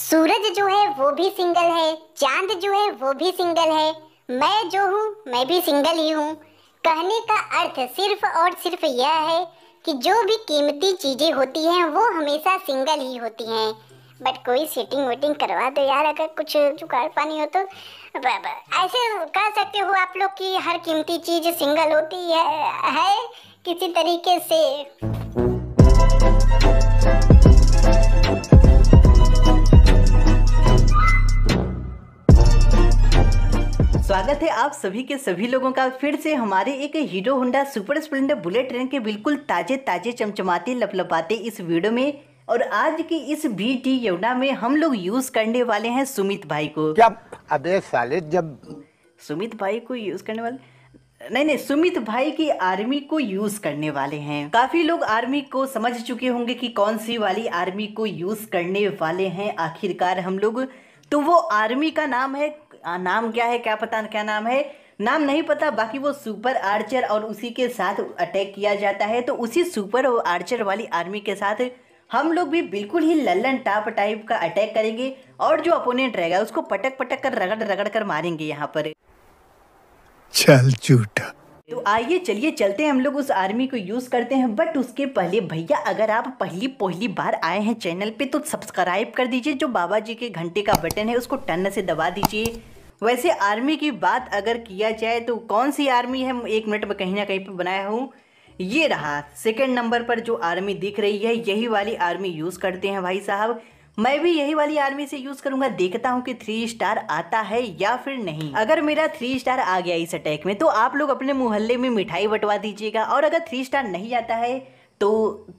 सूरज जो है वो भी सिंगल है चांद जो है वो भी सिंगल है मैं जो हूँ मैं भी सिंगल ही हूँ कहने का अर्थ सिर्फ और सिर्फ यह है कि जो भी कीमती चीज़ें होती हैं वो हमेशा सिंगल ही होती हैं बट कोई सेटिंग वोटिंग करवा दो यार अगर कुछ जुगाड़ पानी हो तो ऐसे कह सकते हो आप लोग कि हर कीमती चीज़ सिंगल होती है, है किसी तरीके से स्वागत है आप सभी के सभी लोगों का फिर से हमारे एक Hero Honda Super Splendor bullet train के बिल्कुल ताजे ताजे चमचमाते लपलपाते इस वीडियो में और आज की इस बी टी योजना में हम लोग यूज करने वाले हैं सुमित भाई को क्या अबे साले जब सुमित भाई को यूज करने वाले नहीं नहीं सुमित भाई की आर्मी को यूज करने वाले हैं काफी लोग आर्मी को समझ चुके होंगे कि कौन सी वाली आर्मी को यूज करने वाले हैं आखिरकार हम लोग तो वो आर्मी का नाम है नाम क्या है क्या पता क्या नाम है नाम नहीं पता बाकी वो सुपर आर्चर और उसी के साथ अटैक किया जाता है तो उसी सुपर आर्चर वाली आर्मी के साथ हम लोग भी बिल्कुल ही लल्लन टाप टाइप का अटैक करेंगे और जो अपोनेंट रहेगा उसको पटक पटक कर रगड़ रगड़ कर मारेंगे यहाँ पर चल झूठा तो आइए चलिए चलते हैं हम लोग उस आर्मी को यूज़ करते हैं बट उसके पहले भैया अगर आप पहली पहली बार आए हैं चैनल पे तो सब्सक्राइब कर दीजिए जो बाबा जी के घंटे का बटन है उसको टन से दबा दीजिए वैसे आर्मी की बात अगर किया जाए तो कौन सी आर्मी है एक मिनट में कहीं ना कहीं पर बनाया हूँ ये रहा सेकंड नंबर पर जो आर्मी दिख रही है यही वाली आर्मी यूज़ करते हैं भाई साहब मैं भी यही वाली आर्मी से यूज़ करूंगा देखता हूं कि थ्री स्टार आता है या फिर नहीं अगर मेरा थ्री स्टार आ गया इस अटैक में तो आप लोग अपने मोहल्ले में मिठाई बंटवा दीजिएगा और अगर थ्री स्टार नहीं आता है तो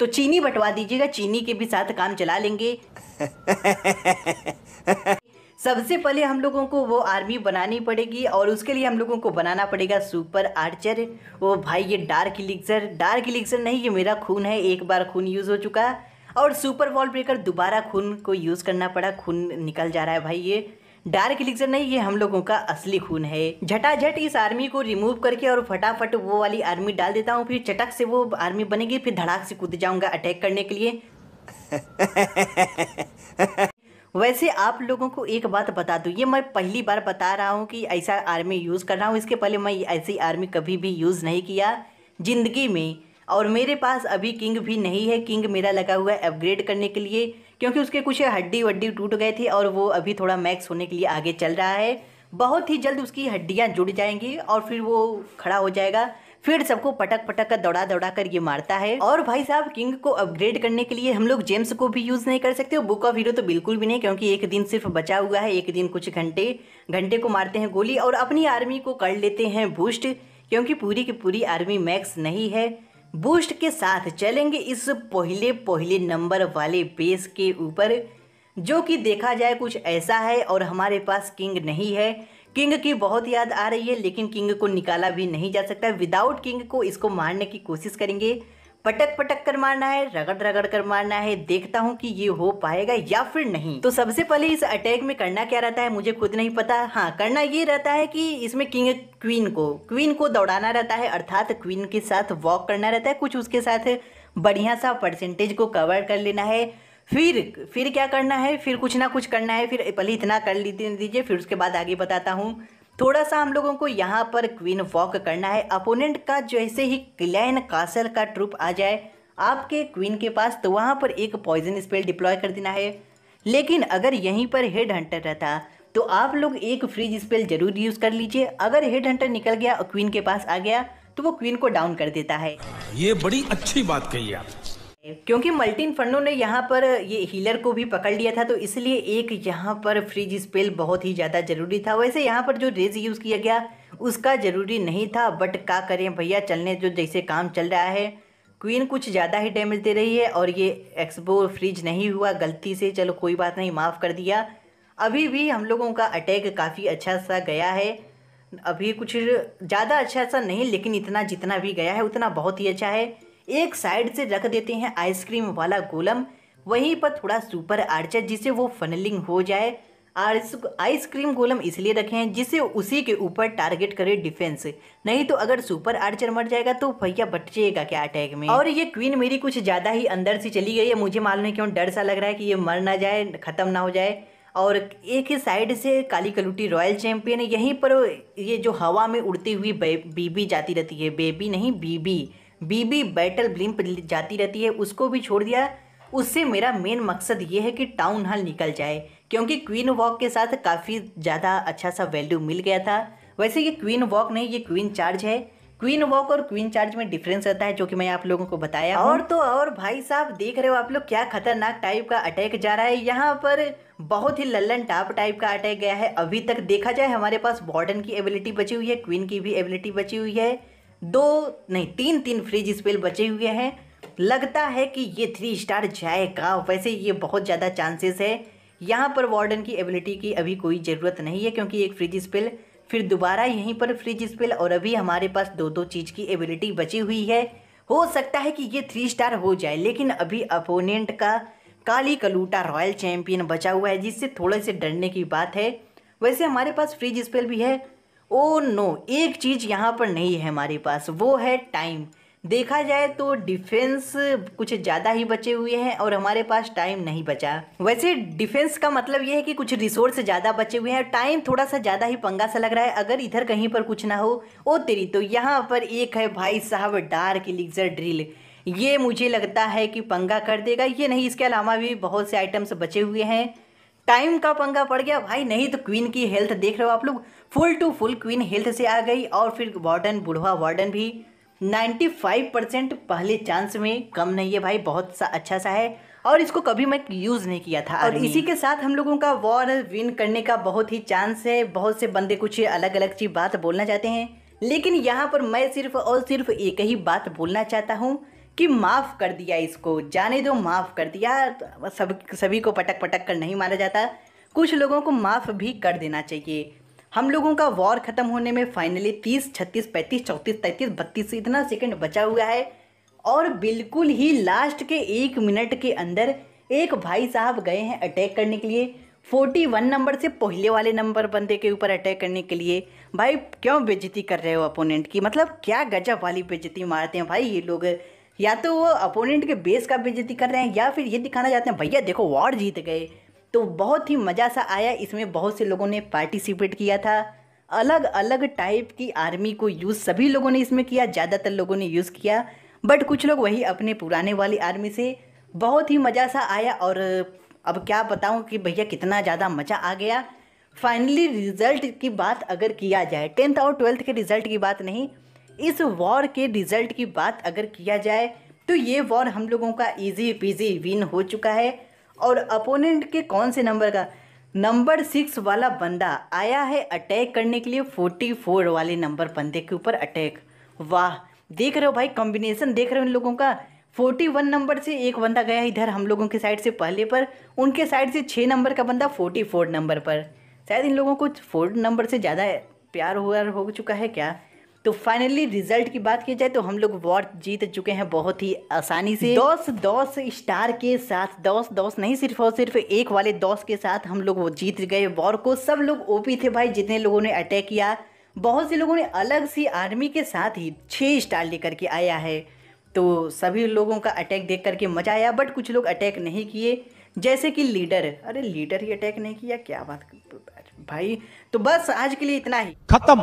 तो चीनी बंटवा दीजिएगा चीनी के भी साथ काम चला लेंगे सबसे पहले हम लोगों को वो आर्मी बनानी पड़ेगी और उसके लिए हम लोगों को बनाना पड़ेगा सुपर आर्चर वो भाई ये डार्क इलिक्सर डार्क इलिक्सर नहीं ये मेरा खून है एक बार खून यूज़ हो चुका और सुपर वॉल ब्रेकर दोबारा खून को यूज़ करना पड़ा खून निकल जा रहा है भाई ये डार्क इलिक्सर नहीं ये हम लोगों का असली खून है झटाझट इस आर्मी को रिमूव करके और फटाफट वो वाली आर्मी डाल देता हूँ फिर चटक से वो आर्मी बनेगी फिर धड़ाक से कूद जाऊँगा अटैक करने के लिए वैसे आप लोगों को एक बात बता दूँ ये मैं पहली बार बता रहा हूँ कि ऐसा आर्मी यूज़ कर रहा हूँ इसके पहले मैं ऐसी आर्मी कभी भी यूज़ नहीं किया ज़िंदगी में और मेरे पास अभी किंग भी नहीं है किंग मेरा लगा हुआ है अपग्रेड करने के लिए क्योंकि उसके कुछ हड्डी वड्डी टूट गए थे और वो अभी थोड़ा मैक्स होने के लिए आगे चल रहा है बहुत ही जल्द उसकी हड्डियाँ जुड़ जाएंगी और फिर वो खड़ा हो जाएगा फिर सबको पटक पटक कर दौड़ा दौड़ा कर ये मारता है और भाई साहब किंग को अपग्रेड करने के लिए हम लोग जेम्स को भी यूज नहीं कर सकते बुक ऑफ हीरो तो बिल्कुल भी नहीं क्योंकि एक दिन सिर्फ बचा हुआ है एक दिन कुछ घंटे घंटे को मारते हैं गोली और अपनी आर्मी को कर लेते हैं बूस्ट क्योंकि पूरी की पूरी आर्मी मैक्स नहीं है बूस्ट के साथ चलेंगे इस पहले पहले नंबर वाले बेस के ऊपर जो कि देखा जाए कुछ ऐसा है और हमारे पास किंग नहीं है किंग की बहुत याद आ रही है लेकिन किंग को निकाला भी नहीं जा सकता विदाउट किंग को इसको मारने की कोशिश करेंगे पटक पटक कर मारना है रगड़ रगड़ कर मारना है देखता हूँ कि ये हो पाएगा या फिर नहीं तो सबसे पहले इस अटैक में करना क्या रहता है मुझे खुद नहीं पता हाँ करना ये रहता है कि इसमें किंग क्वीन को क्वीन को दौड़ाना रहता है अर्थात क्वीन के साथ वॉक करना रहता है कुछ उसके साथ बढ़िया सा परसेंटेज को कवर कर लेना है फिर फिर क्या करना है फिर कुछ ना कुछ करना है फिर पहले इतना कर दीजिए फिर उसके बाद आगे बताता हूँ थोड़ा सा हम लोगों को यहाँ पर क्वीन वॉक करना है अपोनेंट का जैसे ही क्लैन कासल का ट्रूप आ जाए आपके क्वीन के पास तो वहाँ पर एक पॉइजन स्पेल डिप्लॉय कर देना है लेकिन अगर यहीं पर हेड हंटर रहता तो आप लोग एक फ्रीज स्पेल जरूर यूज़ कर लीजिए अगर हेड हंटर निकल गया और क्वीन के पास आ गया तो वो क्वीन को डाउन कर देता है ये बड़ी अच्छी बात कही आप क्योंकि मल्टीन फंडों ने यहाँ पर ये हीलर को भी पकड़ लिया था तो इसलिए एक यहाँ पर फ्रिज स्पेल बहुत ही ज़्यादा ज़रूरी था वैसे यहाँ पर जो रेज यूज़ किया गया उसका ज़रूरी नहीं था बट का करें भैया चलने जो जैसे काम चल रहा है क्वीन कुछ ज़्यादा ही डैमेज दे रही है और ये एक्सपो फ्रिज नहीं हुआ गलती से चलो कोई बात नहीं माफ़ कर दिया अभी भी हम लोगों का अटैक काफ़ी अच्छा सा गया है अभी कुछ ज़्यादा अच्छा सा नहीं लेकिन इतना जितना भी गया है उतना बहुत ही अच्छा है एक साइड से रख देते हैं आइसक्रीम वाला गोलम वहीं पर थोड़ा सुपर आर्चर जिसे वो फनलिंग हो जाए आइसक्रीम गोलम इसलिए रखे हैं जिसे उसी के ऊपर टारगेट करे डिफेंस नहीं तो अगर सुपर आर्चर मर जाएगा तो भैया बचेगा क्या अटैक में और ये क्वीन मेरी कुछ ज़्यादा ही अंदर से चली गई है मुझे मालूम है क्यों डर सा लग रहा है कि ये मर ना जाए ख़त्म ना हो जाए और एक ही साइड से काली कलूटी रॉयल चैंपियन है यहीं पर ये जो हवा में उड़ती हुई बीबी जाती रहती है बेबी नहीं बीबी बीबी बैटल ब्लिम्प जाती रहती है उसको भी छोड़ दिया उससे मेरा मेन मकसद ये है कि टाउन हॉल निकल जाए क्योंकि क्वीन वॉक के साथ काफ़ी ज़्यादा अच्छा सा वैल्यू मिल गया था वैसे ये क्वीन वॉक नहीं ये क्वीन चार्ज है क्वीन वॉक और क्वीन चार्ज में डिफरेंस रहता है जो कि मैं आप लोगों को बताया और तो और भाई साहब देख रहे हो आप लोग क्या खतरनाक टाइप का अटैक जा रहा है यहाँ पर बहुत ही लल्लन टाप टाइप का अटैक गया है अभी तक देखा जाए हमारे पास बॉर्डन की एबिलिटी बची हुई है क्वीन की भी एबिलिटी बची हुई है दो नहीं तीन तीन फ्रिज स्पेल बचे हुए हैं लगता है कि ये थ्री स्टार जाएगा वैसे ये बहुत ज़्यादा चांसेस है यहाँ पर वार्डन की एबिलिटी की अभी कोई ज़रूरत नहीं है क्योंकि एक फ्रिज स्पेल फिर दोबारा यहीं पर फ्रिज स्पेल और अभी हमारे पास दो दो चीज़ की एबिलिटी बची हुई है हो सकता है कि ये थ्री स्टार हो जाए लेकिन अभी अपोनेंट का काली कलूटा रॉयल चैम्पियन बचा हुआ है जिससे थोड़े से डरने की बात है वैसे हमारे पास फ्रिज स्पेल भी है ओ नो एक चीज़ यहाँ पर नहीं है हमारे पास वो है टाइम देखा जाए तो डिफेंस कुछ ज़्यादा ही बचे हुए हैं और हमारे पास टाइम नहीं बचा वैसे डिफेंस का मतलब यह है कि कुछ रिसोर्स ज़्यादा बचे हुए हैं टाइम थोड़ा सा ज़्यादा ही पंगा सा लग रहा है अगर इधर कहीं पर कुछ ना हो ओ तेरी तो यहाँ पर एक है भाई साहब डार्क लिग्जर ड्रिल ये मुझे लगता है कि पंगा कर देगा ये नहीं इसके अलावा भी बहुत से आइटम्स बचे हुए हैं टाइम का पंगा पड़ गया भाई नहीं तो क्वीन की हेल्थ देख रहे हो आप लोग full to full queen health से आ गई और फिर वार्डन बुढ़वा वार्डन भी 95 परसेंट पहले चांस में कम नहीं है भाई बहुत सा अच्छा सा है और इसको कभी मैं यूज़ नहीं किया था और इसी के साथ हम लोगों का वॉर विन करने का बहुत ही चांस है बहुत से बंदे कुछ अलग अलग चीज़ बात बोलना चाहते हैं लेकिन यहाँ पर मैं सिर्फ और सिर्फ एक ही बात बोलना चाहता हूँ कि माफ़ कर दिया इसको जाने दो माफ़ कर दिया सब सभी को पटक पटक कर नहीं मारा जाता कुछ लोगों को माफ़ भी कर देना चाहिए हम लोगों का वॉर ख़त्म होने में फाइनली तीस छत्तीस पैंतीस चौंतीस तैंतीस बत्तीस इतना सेकंड बचा हुआ है और बिल्कुल ही लास्ट के एक मिनट के अंदर एक भाई साहब गए हैं अटैक करने के लिए फोर्टी वन नंबर से पहले वाले नंबर बंदे के ऊपर अटैक करने के लिए भाई क्यों बेजती कर रहे हो अपोनेंट की मतलब क्या गजब वाली बेजती मारते हैं भाई ये लोग या तो वो अपोनेंट के बेस का बेजती कर रहे हैं या फिर ये दिखाना चाहते हैं भैया देखो वॉर जीत गए तो बहुत ही मज़ा सा आया इसमें बहुत से लोगों ने पार्टिसिपेट किया था अलग अलग टाइप की आर्मी को यूज़ सभी लोगों ने इसमें किया ज़्यादातर लोगों ने यूज़ किया बट कुछ लोग वही अपने पुराने वाली आर्मी से बहुत ही मज़ा सा आया और अब क्या बताऊँ कि भैया कितना ज़्यादा मज़ा आ गया फाइनली रिज़ल्ट की बात अगर किया जाए टेंथ और ट्वेल्थ के रिज़ल्ट की बात नहीं इस वॉर के रिजल्ट की बात अगर किया जाए तो ये वॉर हम लोगों का इजी पीजी विन हो चुका है और अपोनेंट के कौन से नंबर का नंबर सिक्स वाला बंदा आया है अटैक करने के लिए फोर्टी फोर वाले नंबर बंदे के ऊपर अटैक वाह देख रहे हो भाई कॉम्बिनेशन देख रहे हो इन लोगों का फोर्टी वन नंबर से एक बंदा गया इधर हम लोगों के साइड से पहले पर उनके साइड से छः नंबर का बंदा फोर्टी फोर नंबर पर शायद इन लोगों को फोर नंबर से ज़्यादा प्यार हो चुका है क्या तो फाइनली रिजल्ट की बात की जाए तो हम लोग वॉर जीत चुके हैं बहुत ही आसानी से दस दोस स्टार के साथ दोस दोस नहीं सिर्फ और सिर्फ एक वाले दोस के साथ हम लोग वो जीत गए वॉर को सब लोग ओपी थे भाई जितने लोगों ने अटैक किया बहुत से लोगों ने अलग सी आर्मी के साथ ही छः स्टार लेकर के आया है तो सभी लोगों का अटैक देख करके मजा आया बट कुछ लोग अटैक नहीं किए जैसे कि लीडर अरे लीडर ही अटैक नहीं किया क्या बात भाई तो बस आज के लिए इतना ही खत्म